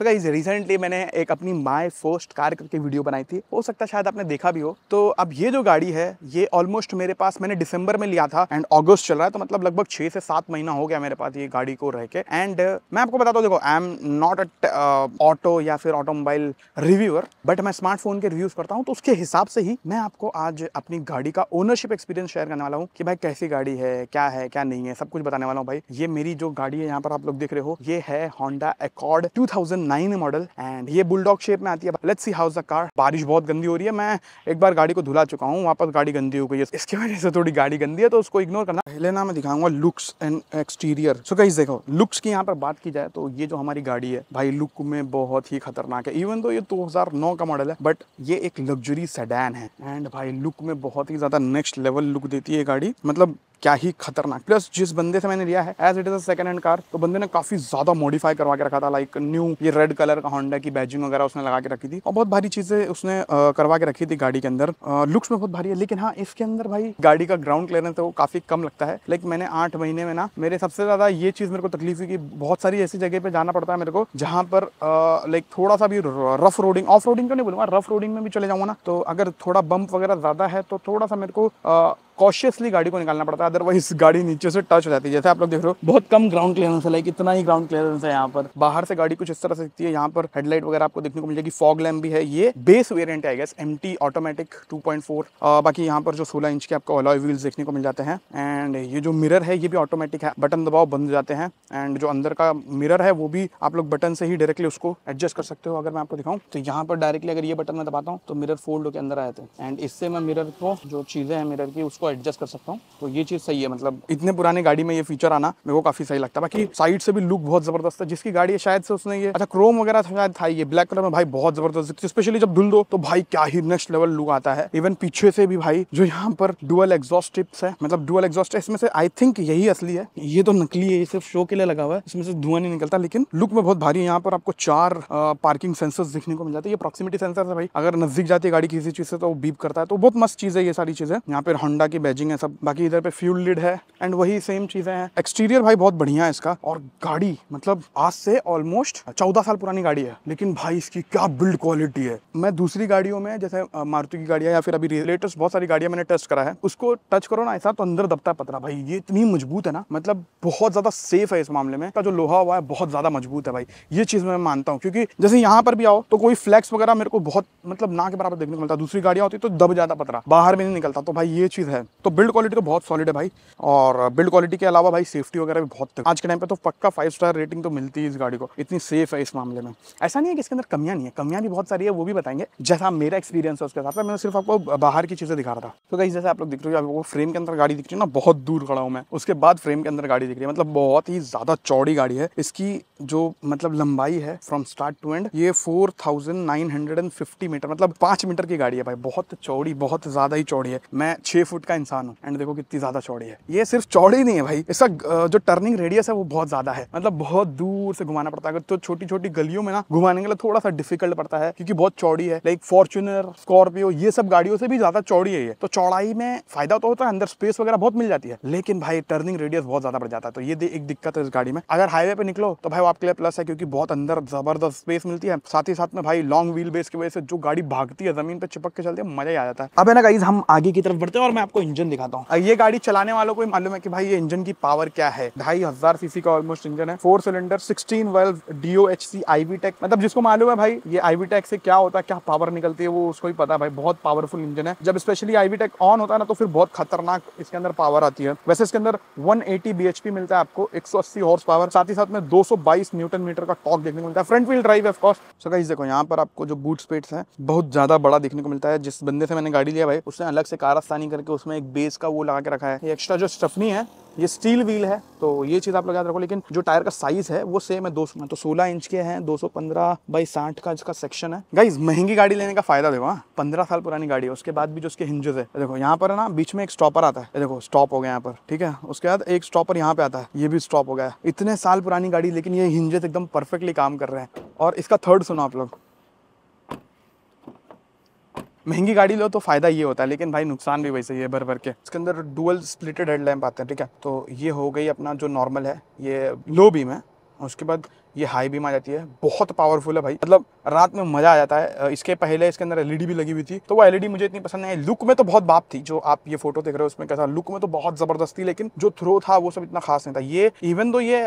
तो guys recently मैंने एक अपनी माय फर्स्ट कार करके वीडियो बनाई थी हो सकता है शायद आपने देखा भी हो तो अब ये जो गाड़ी है ये ऑलमोस्ट मेरे पास मैंने दिसंबर में लिया था एंड अगस्त चल रहा है तो मतलब लगभग छह से सात महीना हो गया मेरे पास ये गाड़ी को रह के एंड मैं आपको बताता हूँ देखो I am not a auto या फिर ऑटोमोबाइल रिव्यूअर बट मैं स्मार्टफोन के रिव्यूज करता हूँ तो उसके हिसाब से ही मैं आपको आज अपनी गाड़ी का ओनरशिप एक्सपीरियंस शेयर करने वाला हूँ कि भाई कैसी गाड़ी है क्या है क्या नहीं है सब कुछ बताने वाला हूँ भाई ये मेरी जो गाड़ी है यहाँ पर आप लोग देख रहे हो ये है Honda Accord two nine model and ये बुलडॉग शेप में आती है let's see how's the car बारिश बहुत गंदी हो रही है मैं एक बार गाड़ी को धुला चुका हूँ वापस गाड़ी गंदी हो गई है इसकी वजह से थोड़ी गाड़ी गंदी है तो उसको इग्नोर करना पहले ना मैं दिखाऊंगा लुक्स एंड एक्सटीरियर सो कहीं देखो लुक्स की यहाँ पर बात की जाए तो ये जो हमारी गाड़ी है भाई लुक में बहुत ही खतरनाक है इवन तो ये दो का मॉडल है बट ये एक लग्जरी सेडैन है एंड भाई लुक में बहुत ही ज़्यादा नेक्स्ट लेवल लुक देती है गाड़ी मतलब क्या ही खतरनाक प्लस जिस बंदे से मैंने लिया है as it is second hand car तो बंदे ने काफी ज्यादा मॉडिफाई करवा के रखा था लाइक न्यू ये रेड कलर का होंडा की बैजिंग वगैरह उसने लगा के रखी थी और बहुत भारी चीजें उसने करवा के रखी थी गाड़ी के अंदर लुक्स में बहुत भारी है लेकिन हाँ इसके अंदर भाई गाड़ी का ग्राउंड क्लियरेंस तो काफी कम लगता है लाइक मैंने आठ महीने में ना मेरे सबसे ज्यादा ये चीज मेरे को तकलीफ हुई बहुत सारी ऐसी जगह पे जाना पड़ता है मेरे को जहाँ पर लाइक थोड़ा सा भी रफ रोडिंग ऑफ रोडिंग तो नहीं बोलूंगा रफ रोडिंग में भी चले जाऊंगा ना तो अगर थोड़ा बंप वगैरह ज्यादा है तो थोड़ा सा मेरे को कॉशियसली गाड़ी को निकालना पड़ता है अदरवाइज गाड़ी नीचे से टच हो जाती है जैसे आप लोग देख रहे हो बहुत कम ग्राउंड क्लियरेंस है लाइक इतना ही ग्राउंड क्लियरेंस है यहाँ पर बाहर से गाड़ी कुछ इस तरह से दिखती है यहाँ पर हेडलाइट वगैरह आपको देखने को मिल जाएगी फॉग लैम्प भी है ये बेस वेरियंट है gas M T automatic two point four बाकी यहाँ पर जो सोलह इंच के आपको अलॉय व्हील्स देखने को मिल जाते हैं एंड ये जो मिरर है ये भी ऑटोमेटिक है बटन दबाव बंद हो जाते हैं एंड जो अंदर का मिरर है वो भी आप लोग बटन से ही डायरेक्टली उसको एडजस्ट कर सकते हो अगर मैं आपको दिखाऊं तो यहाँ पर डायरेक्टली अगर ये बटन मैं दबाता हूँ तो मिरर फोल्ड होकर अंदर आए थे एंड इससे मैं मिरर को जो चीज़ें हैं मिरर की उसको एडजस्ट कर सकता हूँ तो ये चीज़ सही है मतलब इतने पुराने गाड़ी में ये फीचर आना मेरे को काफ़ी सही लगता है बाकी साइड से भी लुक बहुत ज़बरदस्त है जिसकी गाड़ी है शायद से उसने ये अच्छा क्रोम वगैरह शायद था ये ब्लैक कलर में भाई बहुत ज़बरदस्त स्पेशली जब धुल दो तो भाई क्या ही नेक्स्ट लेवल लुक आता है इवन पीछे से भी भाई जो यहाँ पर डुअल एग्जॉस्ट टिप्स है मतलब डुअल एग्जॉस्ट इसमें से आई थिंक यही असली है ये तो नकली है ये सिर्फ शो के लिए लगा हुआ है इसमें से धुआं नहीं निकलता लेकिन लुक में बहुत भारी है यहाँ पर आपको चार पार्किंग सेंसर दिखने को मिल जाते हैं ये प्रॉक्सिमिटी सेंसर है भाई अगर नजदीक जाती है गाड़ी किसी चीज से तो बीप करता है तो बहुत मस्त चीज है ये सारी चीजें यहाँ पर होंडा के बैजिंग है सब बाकी इधर पे फ्यूल लिड है एंड वही सेम चीज़ें हैं एक्सटीरियर भाई बहुत बढ़िया है इसका और गाड़ी मतलब आज से ऑलमोस्ट चौदह साल पुरानी गाड़ी है लेकिन भाई इसकी क्या बिल्ड क्वालिटी है मैं दूसरी गाड़ियों में जैसे मारुति की गाड़िया या फिर अभी लेटेस्ट बहुत सारी गाड़ियां मैंने टेस्ट करा है उसको टच करो ना ऐसा तो अंदर दबता पतरा भाई ये इतनी मजबूत है ना मतलब बहुत ज़्यादा सेफ है इस मामले में का जो लोहा हुआ है बहुत ज़्यादा मजबूत है भाई ये चीज़ मैं मानता हूँ क्योंकि जैसे यहाँ पर भी आओ तो कोई फ्लैक्स वगैरह मेरे को बहुत मतलब ना के बराबर देखने को मिलता दूसरी गाड़िया होती तो दब जाता पतरा बाहर में नहीं निकलता तो भाई ये चीज़ है तो बिल्ड क्वालिटी तो बहुत सॉलिड है भाई और बिल्ड uh, क्वालिटी के अलावा भाई सेफ्टी वगैरह भी बहुत आज के टाइम पे तो पक्का फाइव स्टार रेटिंग तो मिलती है इस गाड़ी को इतनी सेफ है इस मामले में ऐसा नहीं है कि इसके अंदर कमियां नहीं है कमियां भी बहुत सारी है वो भी बताएंगे जैसा मेरा एक्सपीरियंस है उसके साथ मैंने सिर्फ आपको बाहर की चीज़ें दिखा रहा था तो कहीं जैसे आप लोग दिख रहे हो आपको फ्रेम के अंदर गाड़ी दिख रही है ना बहुत दूर खड़ा हूँ मैं उसके बाद फ्रेम के अंदर गाड़ी दिख रही है मतलब बहुत ही ज़्यादा चौड़ी गाड़ी है इसकी जो मतलब लंबाई है फ्रॉम स्टार्ट टू एंड ये 4950 मीटर मतलब पांच मीटर की गाड़ी है भाई बहुत चौड़ी बहुत ज़्यादा ही चौड़ी है मैं छह फुट का इंसान हूँ एंड देखो कितनी ज़्यादा चौड़ी है ये सिर्फ चौड़ी नहीं है भाई इसका जो टर्निंग रेडियस है वो बहुत ज़्यादा है मतलब बहुत दूर से घुमाना पड़ता है तो छोटी छोटी गलियों में ना घुमाने के लिए थोड़ा सा डिफिकल्ट पड़ता है क्योंकि बहुत चौड़ी है लाइक फॉर्चुनर स्कॉर्पियो ये सब गाड़ियों से भी ज़्यादा चौड़ी है ये तो चौड़ाई में फायदा तो होता है अंदर स्पेस वगैरह बहुत मिल जाती है लेकिन भाई टर्निंग रेडियस बहुत ज़्यादा बढ़ जाता है तो ये एक दिक्कत है इस गाड़ी में अगर हाईवे पे निकलो तो भाई आपके लिए प्लस है क्योंकि बहुत अंदर ज़बरदस्त स्पेस मिलती है साथ ही साथ में भाई लॉन्ग व्हील बेस की वजह से जो गाड़ी भागती है ज़मीन पर चिपक के चलती है मज़ा ही आ जाता है अब है ना गाइज हम आगे की तरफ बढ़ते हैं और मैं आपको इंजन दिखाता हूँ ये गाड़ी चलाने वालों को मालूम है कि भाई ये इंजन की पावर क्या है ढाई हज़ार सीसी का ऑलमोस्ट इंजन है four cylinder sixteen valve D O H C I tech मतलब जिसको मालूम है भाई ये आई टेक से क्या होता है क्या पावर निकलती है वो उसको ही पता है भाई बहुत पावरफुल इंजन है जब स्पेशली आई टेक ऑन होता है ना तो फिर बहुत खतरनाक इसके अंदर पावर आती है वैसे इसके अंदर 180 बीएचपी मिलता है आपको 180 हॉर्स पावर साथ ही साथ में 222 बाईस न्यूटन मीटर का टॉक देखने को मिलता है front wheel drive of course so guys देखो यहाँ पर आपको जो बूट स्पेट्स है बहुत ज्यादा बड़ा देखने को मिलता है जिस बंदे से मैंने गाड़ी लिया भाई उसने अलग से कारस्तानी करके उसमें एक बेस का वो लगा के रखा है एक्स्ट्रा जो स्टफनी है ये स्टील व्हील है तो ये चीज़ आप लोग याद रखो लेकिन जो टायर का साइज है वो सेम है दो सौ तो सोलह इंच के हैं दो सौ पंद्रह बाई साठ का इसका सेक्शन है गाइज महंगी गाड़ी लेने का फायदा देखो हाँ पंद्रह साल पुरानी गाड़ी है उसके बाद भी जो उसके हिंजेस है देखो यहाँ पर ना बीच में एक स्टॉपर आता है देखो स्टॉप हो गया यहाँ पर ठीक है उसके बाद एक स्टॉपर यहाँ पे आता है ये भी स्टॉप हो गया इतने साल पुरानी गाड़ी लेकिन ये हिंजेस एकदम परफेक्टली काम कर रहे हैं और इसका थर्ड सुनो आप लोग महंगी गाड़ी लो तो फ़ायदा ये होता है लेकिन भाई नुकसान भी वैसे ही है भर भर के इसके अंदर डुअल स्प्लिटेड हेडलैम्प आते हैं ठीक है तो ये हो गई अपना जो नॉर्मल है ये लो बीम है उसके बाद ये हाई बीम आ जाती है बहुत पावरफुल है भाई मतलब रात में मज़ा आ जाता है इसके पहले इसके अंदर एलईडी e भी लगी हुई थी तो वो एलईडी e मुझे इतनी पसंद नहीं आई लुक में तो बहुत बाप थी जो आप ये फोटो देख रहे हो उसमें कैसा लुक में तो बहुत ज़बरदस्त थी लेकिन जो थ्रो था वो सब इतना खास नहीं था ये इवन तो ये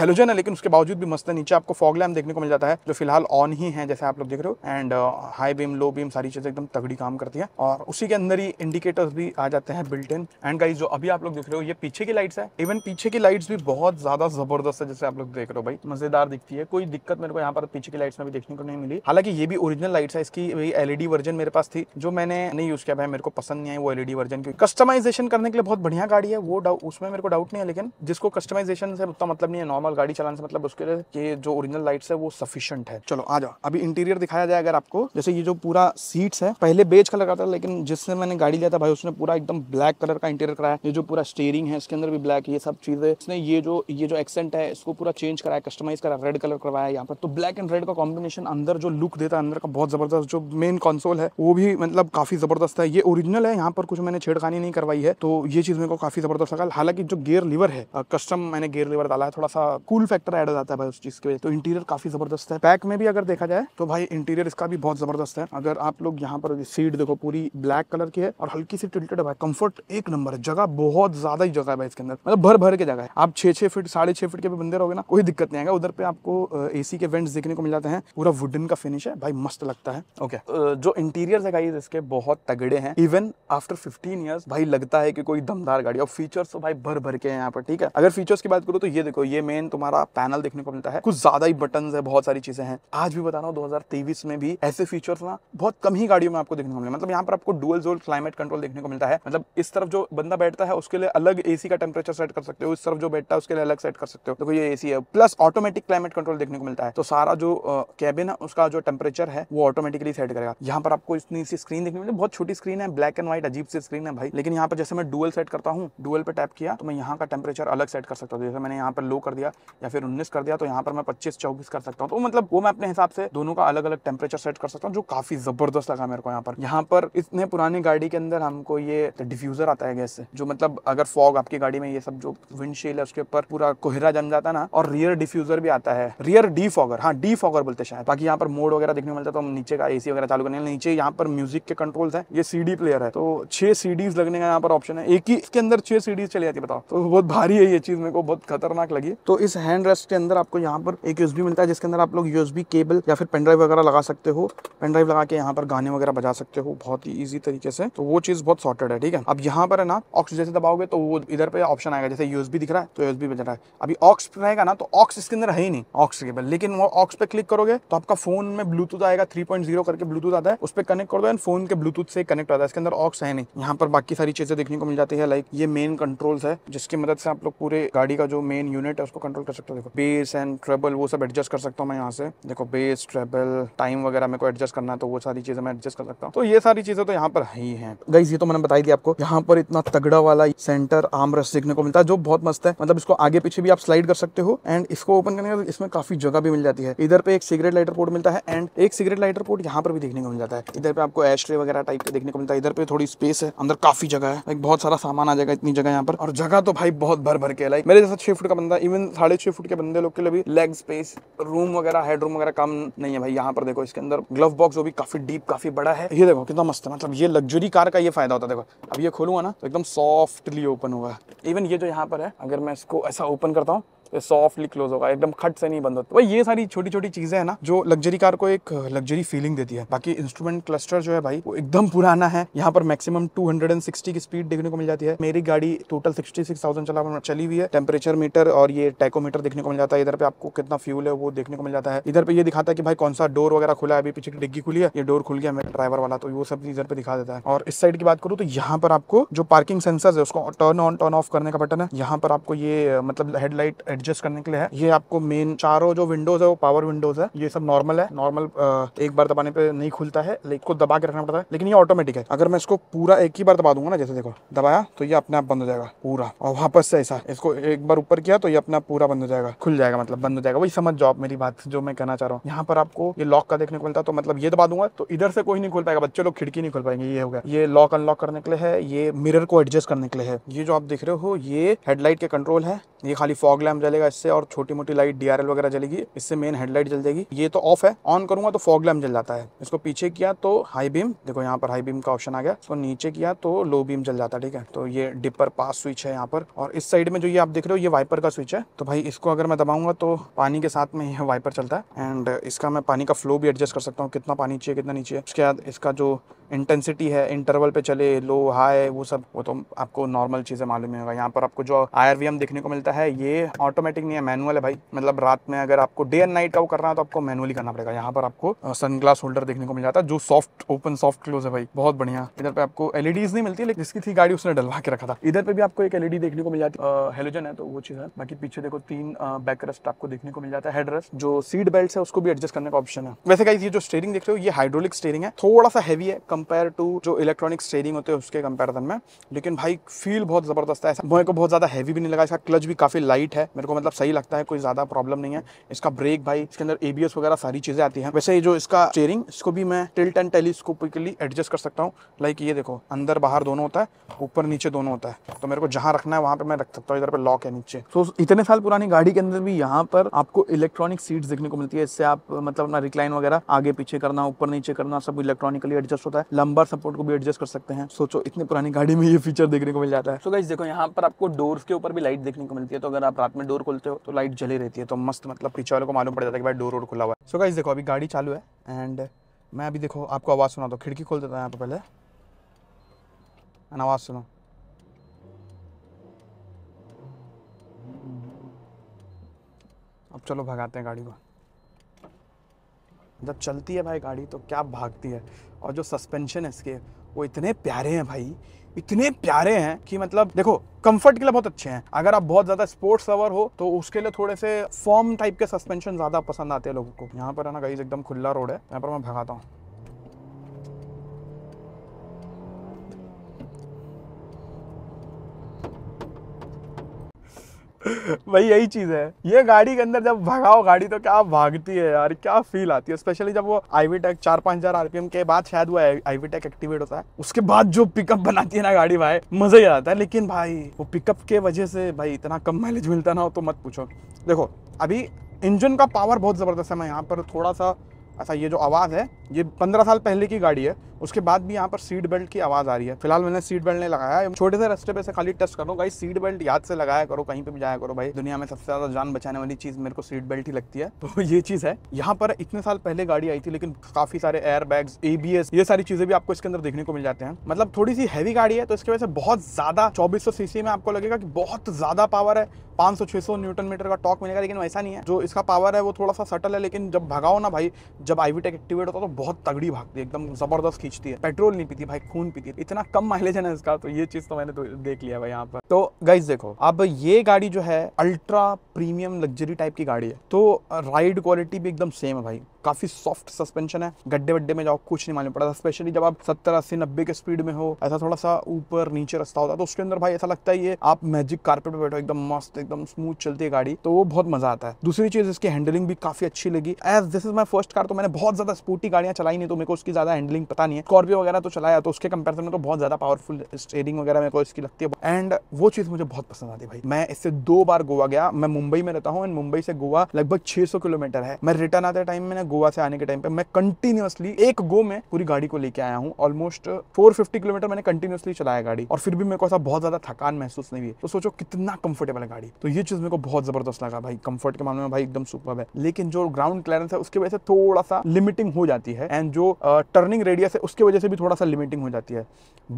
हेलोजन है लेकिन उसके बावजूद भी मस्त है नीचे आपको फॉग लैम्प देखने को मिल जाता है जो फिलहाल ऑन ही है जैसे आप लोग देख रहे हो and high beam low beam सारी चीज़ें एकदम तगड़ी काम करती है और उसी के अंदर ही इंडिकेटर्स भी आ जाते हैं बिल्ट इन एंड गाइज जो अभी आप लोग देख रहे हो ये पीछे की लाइट्स है इवन पीछे की लाइट्स भी बहुत ज़्यादा ज़बरदस्त है जैसे आप लोग देख रहे हो भाई मज़ेदार शानदार दिखती है कोई दिक्कत मेरे को यहाँ पर पीछे की लाइट्स में भी देखने को नहीं मिली हालांकि ये भी ओरिजिनल लाइट्स है इसकी एलईडी वर्जन e मेरे पास थी जो मैंने नहीं यूज किया भाई मेरे को पसंद नहीं आई वो एलईडी वर्जन की कस्टमाइजेशन करने के लिए बहुत बढ़िया गाड़ी है वो उसमें मेरे को डाउट नहीं है लेकिन जिसको कस्टमाइजेशन से उतना मतलब नहीं है नॉर्मल गाड़ी चलाने से मतलब उसके लिए जो ओरिजिनल लाइट्स है वो सफिशियंट है चलो आ जाओ अभी इंटीरियर दिखाया जाए अगर आपको जैसे ये जो पूरा सीट्स है पहले बेच कलर का था लेकिन जिससे मैंने गाड़ी लिया था भाई उसने पूरा एकदम ब्लैक कलर का इंटीरियर कराया ये जो पूरा स्टेयरिंग है इसके अंदर भी ब्लैक ये सब चीजें इसने ये जो ये जो एक्सेंट है इसको पूरा चेंज कराया कस्टमाइज कराया का रेड कलर करवाया यहाँ पर तो ब्लैक एंड रेड का कॉम्बिनेशन अंदर जो लुक देता है अंदर का बहुत ज़बरदस्त जो मेन कॉन्सोल है वो भी मतलब काफ़ी ज़बरदस्त है ये ओरिजिनल है यहाँ पर कुछ मैंने छेड़खानी नहीं करवाई है तो ये चीज़ मेरे को काफ़ी ज़बरदस्त लगा हालांकि जो गेयर लीवर है कस्टम मैंने गेयर लीवर डाला है थोड़ा सा कूल फैक्टर एड हो जाता है उस चीज़ के वजह तो इंटीरियर काफ़ी ज़बरदस्त है पैक में भी अगर देखा जाए तो भाई इंटीरियर इसका भी बहुत ज़बरदस्त है अगर आप लोग यहाँ पर सीट देखो पूरी ब्लैक कलर की है और हल्की सी टिल्टेड है कंफर्ट एक नंबर है जगह बहुत ज़्यादा ही जगह है भाई इसके अंदर मतलब भर भर के जगह है आप छे छह फीट साढ़े छह फीट के भी बंदे रहोगे ना कोई दिक्कत नहीं आएगा उधर पे आपको एसी के वेंट्स देखने को मिल जाते हैं पूरा वुडन का फिनिश है भाई मस्त लगता है ओके जो इंटीरियर है गाइस इसके बहुत तगड़े हैं इवन आफ्टर 15 इयर्स भाई लगता है कि कोई दमदार गाड़ी और फीचर्स तो भाई भर भर के हैं यहाँ पर ठीक है अगर फीचर्स की बात करो तो ये देखो ये मेन तुम्हारा पैनल देखने को मिलता है कुछ ज्यादा ही बटन है बहुत सारी चीजें हैं आज भी बता रहा हूँ दो में भी ऐसे फीचर्स ना बहुत कम ही गाड़ियों में आपको देखने को मिले मतलब यहाँ पर आपको डुअल जोल क्लाइमेट कंट्रोल देखने को मिलता है मतलब इस तरफ जो बंदा बैठता है उसके लिए अलग एसी का टेम्परेचर सेट कर सकते हो इस तरफ जो बैठता है उसके लिए अलग सेट कर सकते हो देखो ये एसी है प्लस ऑटोमेटिक क्लाइमेट कंट्रोल देखने को मिलता है तो सारा जो कैबिन है उसका जो टेम्परेचर है वो ऑटोमेटिकली सेट करेगा यहाँ पर आपको इतनी सी स्क्रीन देखने मिलती है बहुत छोटी स्क्रीन है ब्लैक एंड व्हाइट अजीब सी स्क्रीन है भाई लेकिन यहाँ पर जैसे मैं डुअल सेट करता हूँ डुअल पर टैप किया तो मैं यहाँ का टेम्परेचर अलग सेट कर सकता हूँ जैसे मैंने यहाँ पर लो कर दिया या फिर उन्नीस कर दिया तो यहाँ पर मैं पच्चीस चौबीस कर सकता हूँ तो मतलब वो मैं अपने हिसाब से दोनों का अलग अलग टेम्परेचर सेट कर सकता हूँ जो काफी जबरदस्त लगा मेरे को यहाँ पर यहाँ पर इतने पुराने गाड़ी के अंदर हमको ये डिफ्यूजर आता है गैस जो मतलब अगर फॉग आपकी गाड़ी में ये सब जो विंडशील्ड है उसके ऊपर पूरा कोहरा जम जाता है ना और रियर डिफ्यूजर भी आता मिलता है रियर डी फॉगर हाँ डी फॉगर बोलते शायद बाकी यहाँ पर मोड वगैरह देखने मिलता है तो हम नीचे का एसी वगैरह चालू करने नीचे यहाँ पर म्यूजिक के कंट्रोल्स है ये सीडी प्लेयर है तो छह सीडीज लगने का यहाँ पर ऑप्शन है एक ही इसके अंदर छह सीडीज चली जाती है बताओ तो बहुत भारी है ये चीज मेरे को बहुत खतरनाक लगी तो इस हैंड रेस्ट के अंदर आपको यहाँ पर एक यूएसबी मिलता है जिसके अंदर आप लोग यूएसबी केबल या फिर पेनड्राइव वगैरह लगा सकते हो पेनड्राइव लगा के यहाँ पर गाने वगैरह बजा सकते हो बहुत ही ईजी तरीके से तो वो चीज बहुत सॉर्टेड है ठीक है अब यहाँ पर है ना ऑक्स जैसे दबाओगे तो वो इधर पे ऑप्शन आएगा जैसे यूएसबी दिख रहा है तो यूएसबी बज रहा है अभी ऑक्स रहेगा ना तो ऑक्स इसके अंदर है ही नहीं ऑक्स केबल लेकिन वो ऑक्स पे क्लिक करोगे तो आपका फोन में ब्लूटूथ आएगा 3.0 करके ब्लूटूथ आता है उस पर कनेक्ट कर दो एंड फोन के ब्लूटूथ से कनेक्ट होता है इसके अंदर ऑक्स है नहीं यहाँ पर बाकी सारी चीजें देखने को मिल जाती है लाइक ये मेन कंट्रोल्स है जिसकी मदद से आप लोग पूरे गाड़ी का जो मेन यूनिट है उसको कंट्रोल कर सकते हो देखो बेस एंड ट्रेबल वो सब एडजस्ट कर सकता हूँ मैं यहाँ से देखो बेस ट्रेबल टाइम वगैरह मेरे को एडजस्ट करना है तो वो सारी चीजें मैं एडजस्ट कर सकता हूँ तो ये सारी चीजें तो यहाँ पर ही है गई ये तो मैंने बताई दी आपको यहाँ पर इतना तगड़ा वाला सेंटर आर्म रस देखने को मिलता है जो बहुत मस्त है मतलब इसको आगे पीछे भी आप स्लाइड कर सकते हो एंड इसको ओपन करने का इसमें काफ़ी जगह भी मिल जाती है इधर पे एक सिगरेट लाइटर पोर्ट मिलता है एंड एक सिगरेट लाइटर पोर्ट यहाँ पर भी देखने को मिल जाता है इधर पे आपको एस ट्रे वगैरह टाइप के देखने को मिलता है इधर पे थोड़ी स्पेस है अंदर काफ़ी जगह है लाइक बहुत सारा सामान आ जाएगा इतनी जगह यहाँ पर और जगह तो भाई बहुत भर भर के लाइक मेरे जैसा छह फुट का बंदा इवन साढ़े छह फुट के बंदे लोग के लिए भी लेग स्पेस रूम वगैरह हेड रूम वगैरह कम नहीं है भाई यहाँ पर देखो इसके अंदर ग्लव बॉक्स वो भी काफ़ी डीप काफ़ी बड़ा है ये देखो कितना मस्त है मतलब ये लग्जरी कार का ये फायदा होता है देखो अब ये खोलूंगा ना तो एकदम सॉफ्टली ओपन होगा इवन ये जो यहाँ पर है अगर मैं इसको ऐसा ओपन करता हूँ सॉफ्टली क्लोज होगा एकदम खट से नहीं बंद होता भाई ये सारी छोटी छोटी चीज़ें हैं ना जो लग्जरी कार को एक लग्जरी uh, फीलिंग देती है बाकी इंस्ट्रूमेंट क्लस्टर जो है भाई वो एकदम पुराना है यहाँ पर मैक्सिमम 260 की स्पीड देखने को मिल जाती है मेरी गाड़ी टोटल 66,000 चला चली हुई है टेम्परेचर मीटर और ये टैकोमीटर देखने को मिल जाता है इधर पे आपको कितना फ्यूल है वो देखने को मिल जाता है इधर पे ये दिखाता है कि भाई कौन सा डोर वगैरह खुला है अभी पीछे की डिग्गी खुली है ये डोर खुल गया मेरा ड्राइवर वाला तो वो सब इधर पे दिखा देता है और इस साइड की बात करूँ तो यहाँ पर आपको जो पार्किंग सेंसर है उसको टर्न ऑन टर्न ऑफ करने का बटन है यहाँ पर आपको ये मतलब हेडलाइट एडजस्ट करने के लिए है ये आपको मेन चारों जो विंडोज है वो पावर विंडोज है ये सब नॉर्मल है नॉर्मल एक बार दबाने पे नहीं खुलता है इसको दबा के रखना पड़ता है लेकिन ये ऑटोमेटिक है अगर मैं इसको पूरा एक ही बार दबा दूंगा ना जैसे देखो दबाया तो ये अपने आप बंद हो जाएगा पूरा और वापस से ऐसा इसको एक बार ऊपर किया तो ये अपना पूरा बंद हो जाएगा खुल जाएगा मतलब बंद हो जाएगा वही समझ जाओ मेरी बात जो मैं कहना चाह रहा हूँ यहाँ पर आपको ये लॉक का देखने को मिलता है तो मतलब ये दबा दूंगा तो इधर से कोई नहीं खुल पाएगा बच्चे लोग खिड़की नहीं खुल पाएंगे ये हो गया ये लॉक अनलॉक करने के लिए है ये मिरर को एडजस्ट करने के लिए है ये जो आप देख रहे हो ये हेडलाइट के कंट्रोल है ये खाली फॉग लैम्प जलेगा इससे और छोटी मोटी लाइट डी वगैरह जलेगी इससे मेन हेडलाइट जल जाएगी ये तो ऑफ है ऑन करूंगा तो फॉग लैम्प जल जाता है इसको पीछे किया तो हाई बीम देखो यहाँ पर हाई बीम का ऑप्शन आ गया इसको नीचे किया तो लो बीम जल जाता है ठीक है तो ये डिपर पास स्विच है यहाँ पर और इस साइड में जो ये आप देख रहे हो ये वाइपर का स्विच है तो भाई इसको अगर मैं दबाऊंगा तो पानी के साथ में यह वाइपर चलता है एंड इसका मैं पानी का फ्लो भी एडजस्ट कर सकता हूँ कितना पानी चाहिए कितना नीचे उसके बाद इसका जो इंटेंसिटी है इंटरवल पे चले लो हाई वो सब वो तो आपको नॉर्मल चीज़ें मालूम ही होगा यहाँ पर आपको जो आई देखने को मिलता है ये ऑटोमेटिक नहीं है मैनुअल है भाई मतलब रात में अगर आपको डे एंड नाइट का वो करना है तो आपको मैनुअली करना पड़ेगा यहाँ पर आपको सनग्लास होल्डर देखने को मिल जाता है जो सॉफ्ट ओपन सॉफ्ट क्लोज है भाई बहुत बढ़िया इधर पे आपको एलईडीज e नहीं मिलती लेकिन जिसकी थी गाड़ी उसने डलवा के रखा था इधर पे भी आपको एक एलईडी e देखने को मिल जाती है हेलोजन है तो वो चीज़ है बाकी पीछे देखो तीन बैक रेस्ट आपको देखने को मिल जाता है हेडरेस्ट जो सीट बेल्ट है उसको भी एडजस्ट करने का ऑप्शन है वैसे कहीं ये जो स्टेरिंग देख रहे हो ये हाइड्रोलिक स्टेरिंग है थोड़ा सा हैवी है कंपेयर टू जो इलेक्ट्रॉनिक स्टेयरिंग होते हैं उसके कंपेरिजन में लेकिन भाई फील बहुत ज़बरदस्त है मेरे को बहुत ज़्यादा हैवी भी नहीं लगा इसका क्लच भी काफ़ी लाइट है मेरे को मतलब सही लगता है कोई ज़्यादा प्रॉब्लम नहीं है इसका ब्रेक भाई इसके अंदर ए वगैरह सारी चीज़ें आती हैं वैसे जो इसका स्टेयरिंग इसको भी मैं टिल्ट एंड टेलीस्कोपिकली एडजस्ट कर सकता हूँ लाइक ये देखो अंदर बाहर दोनों होता है ऊपर नीचे दोनों होता है तो मेरे को जहाँ रखना है वहाँ पर मैं रख सकता हूँ इधर पर लॉक है नीचे तो इतने साल पुरानी गाड़ी के अंदर भी यहाँ पर आपको इलेक्ट्रॉनिक सीट्स देखने को मिलती है इससे आप मतलब अपना रिक्लाइन वगैरह आगे पीछे करना ऊपर नीचे करना सब इलेक्ट्रॉनिकली एडजस्ट होता है लंबर सपोर्ट को भी एडजस्ट कर सकते हैं सोचो इतनी पुरानी गाड़ी में ये फीचर देखने को मिल जाता है तो गाइज देखो यहाँ पर आपको डोर के ऊपर भी लाइट देखने को मिलती है तो अगर आप रात में डोर खोलते हो तो लाइट जली रहती है तो मस्त मतलब पीछे वाले को मालूम पड़ जाता है कि भाई डोर खुला हुआ है सो गाइज देखो अभी गाड़ी चालू है एंड मैं अभी देखो आपको आवाज़ सुना तो खिड़की खोल देता है यहाँ पर पहले एंड आवाज़ सुनो अब चलो भगाते हैं गाड़ी को जब चलती है भाई गाड़ी तो क्या भागती है और जो सस्पेंशन है इसके वो इतने प्यारे हैं भाई इतने प्यारे हैं कि मतलब देखो कंफर्ट के लिए बहुत अच्छे हैं अगर आप बहुत ज़्यादा स्पोर्ट्स लवर हो तो उसके लिए थोड़े से फॉर्म टाइप के सस्पेंशन ज़्यादा पसंद आते हैं लोगों को यहाँ पर है ना गई एकदम खुला रोड है यहाँ पर मैं भगाता हूँ भाई यही चीज है ये गाड़ी के अंदर जब भगाओ गाड़ी तो क्या भागती है यार क्या फील आती है स्पेशली जब वो आईवी टेक चार पांच हजार आरपीएम के बाद शायद वो आईवी टेक एक्टिवेट होता है उसके बाद जो पिकअप बनाती है ना गाड़ी भाई मजा ही आता है लेकिन भाई वो पिकअप के वजह से भाई इतना कम माइलेज मिलता ना हो तो मत पूछो देखो अभी इंजन का पावर बहुत ज़बरदस्त है मैं यहाँ पर थोड़ा सा अच्छा ये जो आवाज़ है ये पंद्रह साल पहले की गाड़ी है उसके बाद भी यहाँ पर सीट बेल्ट की आवाज़ आ रही है फिलहाल मैंने सीट बेल्ट नहीं लगाया है छोटे से रस्ते पे से खाली टेस्ट करो भाई सीट बेल्ट याद से लगाया करो कहीं पे भी जाया करो भाई दुनिया में सबसे ज़्यादा जान बचाने वाली चीज़ मेरे को सीट बेल्ट ही लगती है तो ये चीज़ है यहाँ पर इतने साल पहले गाड़ी आई थी लेकिन काफ़ी सारे एयर बैग्स ये सारी चीज़ें भी आपको इसके अंदर देखने को मिल जाते हैं मतलब थोड़ी सी हैवी गाड़ी है तो इसकी वजह से बहुत ज़्यादा चौबीस सीसी में आपको लगेगा कि बहुत ज़्यादा पावर है 500-600 न्यूटन मीटर का टॉक मिलेगा लेकिन वैसा नहीं है जो इसका पावर है वो थोड़ा सा सटल है लेकिन जब भगाओ ना भाई जब आईवीटेक एक्टिवेट होता है तो बहुत तगड़ी भागती है एकदम जबरदस्त खींचती है पेट्रोल नहीं पीती भाई खून पीती है इतना कम माइलेज है ना इसका तो ये चीज़ तो मैंने तो देख लिया भाई यहाँ पर तो गाइज देखो अब ये गाड़ी जो है अल्ट्रा प्रीमियम लग्जरी टाइप की गाड़ी है तो राइड क्वालिटी भी एकदम सेम है भाई काफी सॉफ्ट सस्पेंशन है गड्ढे वड्डे में जाओ कुछ नहीं मालूम पड़ा स्पेशली जब आप सत्तर अस्सी नब्बे के स्पीड में हो ऐसा थोड़ा सा ऊपर नीचे रास्ता होता है तो उसके अंदर भाई ऐसा लगता है ये आप मैजिक कारपेट पर बैठो एकदम मस्त एकदम स्मूथ चलती है गाड़ी तो वो बहुत मजा आता है दूसरी चीज इसकी हैंडलिंग भी काफी अच्छी लगी as this is my first car तो मैंने बहुत ज्यादा स्पूटी गाड़ियां चलाई नहीं तो मेरे को उसकी ज्यादा हैंडलिंग पता नहीं है स्कॉर्पियो वगैरह तो चलाया तो उसके कंपेरिजन में तो बहुत ज्यादा पावरफुल स्टेयरिंग वगैरह मेरे को इसकी लगती है एंड वो चीज मुझे बहुत पसंद आती है भाई मैं इससे दो बार गोवा गया मैं मुंबई में रहता हूँ एंड मुंबई से गोवा लगभग छह किलोमीटर है मैं रिटर्न आते टाइम मैंने गोवा से आने के टाइम पे मैं कंटिन्यूअसली एक गो में पूरी गाड़ी को लेके आया हूँ ऑलमोस्ट फोर किलोमीटर मैंने कंटिन्यूअसली चलाया गाड़ी और फिर भी मेरे को ऐसा बहुत ज्यादा थकान महसूस नहीं हुई तो सोचो कितना कंफर्टेबल है गाड़ी तो ये चीज मेरे को बहुत जबरदस्त लगा भाई कंफर्ट के मामले में भाई एकदम सुपर है लेकिन जो ग्राउंड क्लियरेंस है उसकी वजह से थोड़ा सा लिमिटिंग हो जाती है एंड जो टर्निंग रेडियस है उसकी वजह से भी थोड़ा सा लिमिटिंग हो जाती है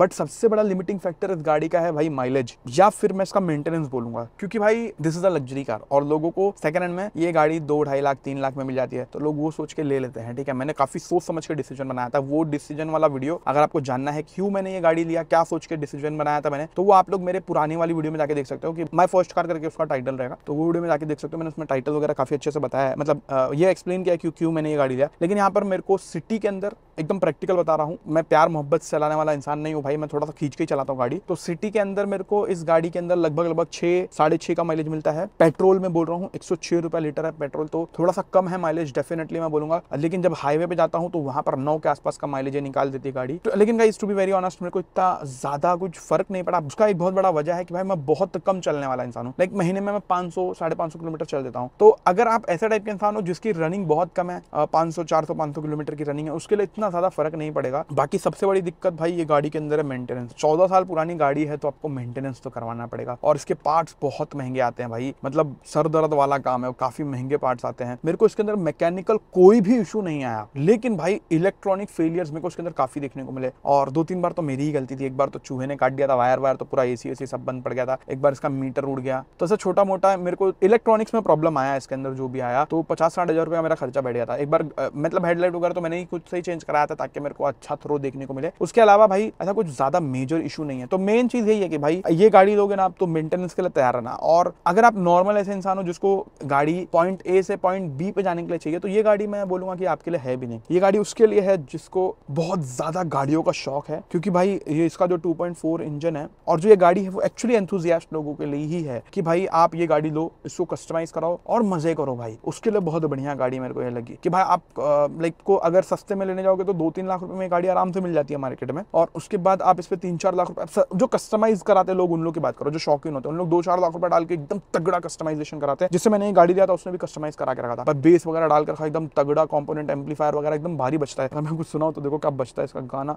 बट सबसे बड़ा लिमिटिंग फैक्टर इस गाड़ी का है भाई माइलेज या फिर मैं इसका मेंटेनेंस बोलूंगा क्योंकि भाई this is a luxury car और लोगों को सेकंड हैंड में ये गाड़ी दो ढाई लाख तीन लाख में मिल जाती है तो लोग वो सोच सोच के ले लेते हैं ठीक है मैंने काफ़ी सोच समझ के डिसीजन बनाया था वो डिसीजन वाला वीडियो अगर आपको जानना है क्यों मैंने ये गाड़ी लिया क्या सोच के डिसीजन बनाया था मैंने तो वो आप लोग मेरे पुराने वाली वीडियो में जाकर देख सकते हो कि माई फर्स्ट कार करके उसका टाइटल रहेगा तो वो वीडियो में जाके देख सकते हो मैंने उसमें टाइटल वगैरह काफ़ी अच्छे से बताया मतलब ये एक्सप्लेन किया क्यों क्यों मैंने ये गाड़ी लिया लेकिन यहाँ पर मेरे को सिटी के अंदर एकदम प्रैक्टिकल बता रहा हूँ मैं प्यार मोहब्बत से चलाने वाला इंसान नहीं हूँ भाई मैं थोड़ा सा खींच के चलाता हूँ गाड़ी तो सिटी के अंदर मेरे को इस गाड़ी के अंदर लगभग लगभग छह साढ़े छः का माइलेज मिलता है पेट्रोल में बोल रहा हूँ एक सौ छह रुपया लीटर है पेट्रोल तो थोड़ा सा कम है माइलेज डेफिनेटली मैं मैं बोलूंगा लेकिन जब हाईवे पे जाता हूँ तो वहां पर नौ के आसपास का माइलेज निकाल देती गाड़ी तो, लेकिन guys to be very honest मेरे को इतना ज़्यादा कुछ फर्क नहीं पड़ा उसका एक बहुत बड़ा वजह है कि भाई मैं बहुत कम चलने वाला इंसान हूँ लाइक महीने में मैं पांच सौ किलोमीटर चल देता हूँ तो अगर आप ऐसे टाइप के इंसान हो जिसकी रनिंग बहुत कम है पांच सौ चार सौ सौ किलोमीटर की रनिंग है उसके लिए इतना ज़्यादा फर्क नहीं पड़ेगा बाकी सबसे बड़ी दिक्कत भाई ये गाड़ी के अंदर है मेंटेनेंस चौदह साल पुरानी गाड़ी है तो आपको मेंटेनेंस तो करवाना पड़ेगा और इसके पार्ट्स बहुत महंगे आते हैं भाई मतलब सर दर्द वाला काम है काफ़ी महंगे पार्ट्स आते हैं मेरे को इसके अंदर मैकेनिकल कोई भी इशू नहीं आया लेकिन भाई इलेक्ट्रॉनिक फेलियर्स मेरे को उसके अंदर काफी देखने को मिले और दो तीन बार तो मेरी ही गलती थी एक बार तो चूहे ने काट दिया था वायर वायर तो पूरा एसी एसी सब बंद पड़ गया था एक बार इसका मीटर उड़ गया तो ऐसा छोटा मोटा मेरे को इलेक्ट्रॉनिक्स में प्रॉब्लम आया इसके अंदर जो भी आया तो पचास साठ हजार रुपया मेरा खर्चा बैठ गया था एक बार मतलब हेडलाइट वगैरह तो मैंने ही कुछ सही चेंज कराया था ताकि मेरे को अच्छा थ्रो देखने को मिले उसके अलावा भाई ऐसा कुछ ज्यादा मेजर इशू नहीं है तो मेन चीज यही है कि भाई ये गाड़ी लोगे ना आप तो मेंटेनेंस के लिए तैयार रहना और अगर आप नॉर्मल ऐसे इंसान हो जिसको गाड़ी पॉइंट ए से पॉइंट बी पे जाने के लिए चाहिए तो ये गाड़ी गाड़ी मैं बोलूंगा कि आपके लिए है भी नहीं ये गाड़ी उसके लिए है जिसको बहुत ज़्यादा गाड़ियों का शौक है क्योंकि भाई ये इसका जो 2.4 इंजन है और जो ये गाड़ी है वो एक्चुअली एंथुजियास्ट लोगों के लिए ही है कि भाई आप ये गाड़ी लो इसको कस्टमाइज कराओ और मज़े करो भाई उसके लिए बहुत बढ़िया गाड़ी मेरे को ये लगी कि भाई आप लाइक को अगर सस्ते में लेने जाओगे तो दो तीन लाख रुपए में गाड़ी आराम से मिल जाती है मार्केट में और उसके बाद आप इस पर तीन चार लाख रुपए जो कस्टमाइज कराते लोग उन लोग की बात करो जो शौकीन होते हैं उन लोग दो चार लाख रुपए डाल के एकदम तगड़ा कस्टमाइजेशन कराते हैं जिससे मैंने गाड़ी दिया था उसने भी कस्टमाइज करा के रखा था बेस वगैरह डालकर एकदम तगड़ा कॉम्पोनेंट एम्पलीफायर वगैरह एकदम भारी बचता है मैं कुछ सुनाऊँ तो देखो कब बचता है इसका गाना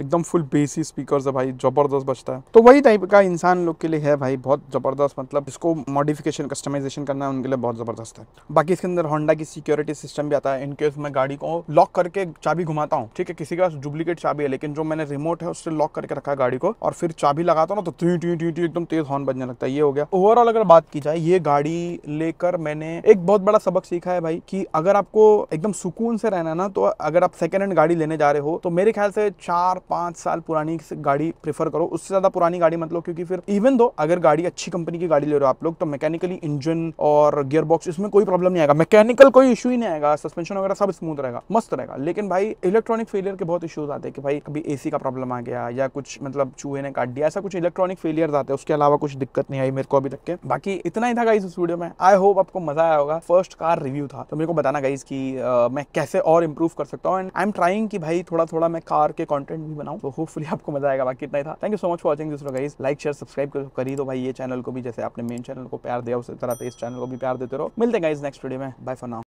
एकदम फुल बेसी स्पीकर है भाई जबरदस्त बचता है तो वही टाइप का इंसान लोग के लिए है भाई बहुत जबरदस्त मतलब इसको मॉडिफिकेशन कस्टमाइजेशन करना है उनके लिए बहुत जबरदस्त है बाकी इसके अंदर होंडा की सिक्योरिटी सिस्टम भी आता है इनकेस मैं गाड़ी को लॉक करके चाबी घुमाता हूँ ठीक है किसी के पास डुप्लीकेट चाबी है लेकिन जो मैंने रिमोट है उससे लॉक करके रखा है गाड़ी को और फिर चाबी लगाता हूँ ना तो ट्यू ट्यू ट्यू ट्यू एकदम तेज हॉर्न बजने लगता है ये हो गया ओवरऑल अगर बात की जाए ये गाड़ी लेकर मैंने एक बहुत बड़ा सबक सीखा है भाई की अगर आपको एकदम सुकून से रहना ना तो अगर आप सेकेंड हैंड गाड़ी लेने जा रहे हो तो मेरे ख्याल से चार पांच साल पुरानी गाड़ी प्रेफर करो उससे ज़्यादा पुरानी गाड़ी मतलब क्योंकि फिर इवन दो अगर गाड़ी अच्छी कंपनी की गाड़ी ले रहे हो आप लोग तो मैकेनिकली इंजन और गियर बॉक्स इसमें कोई प्रॉब्लम नहीं आएगा मैकेनिकल कोई इशू ही नहीं आएगा सस्पेंशन वगैरह सब स्मूथ रहेगा मस्त रहेगा लेकिन भाई इलेक्ट्रॉनिक फेलियर के बहुत इशूज आते हैं कि भाई कभी एसी का प्रॉब्लम आ गया या कुछ मतलब चूहे ने काट दिया ऐसा कुछ इलेक्ट्रॉनिक फेलियर आते हैं उसके अलावा कुछ दिक्कत नहीं आई मेरे को अभी तक के बाकी इतना ही था गाइस इस वीडियो में आई होप आपको मजा आया होगा फर्स्ट कार रिव्यू था तो मेरे को बताना गाइस कि मैं कैसे और इम्प्रूव कर सकता हूँ एंड आई एम ट्राइंग कि भाई थोड़ा थोड़ा मैं कार के कॉन्टेंट भी बनाऊँ तो होपफुली आपको मजा आएगा बाकी इतना ही था thank you so much for watching this guys like share subscribe करो ही दो भाई ये चैनल को भी जैसे आपने मेन चैनल को प्यार दिया उस तरह से इस चैनल को भी प्यार देते रहो मिलते गाइज नेक्स्ट वीडियो में बाय फॉर नाउ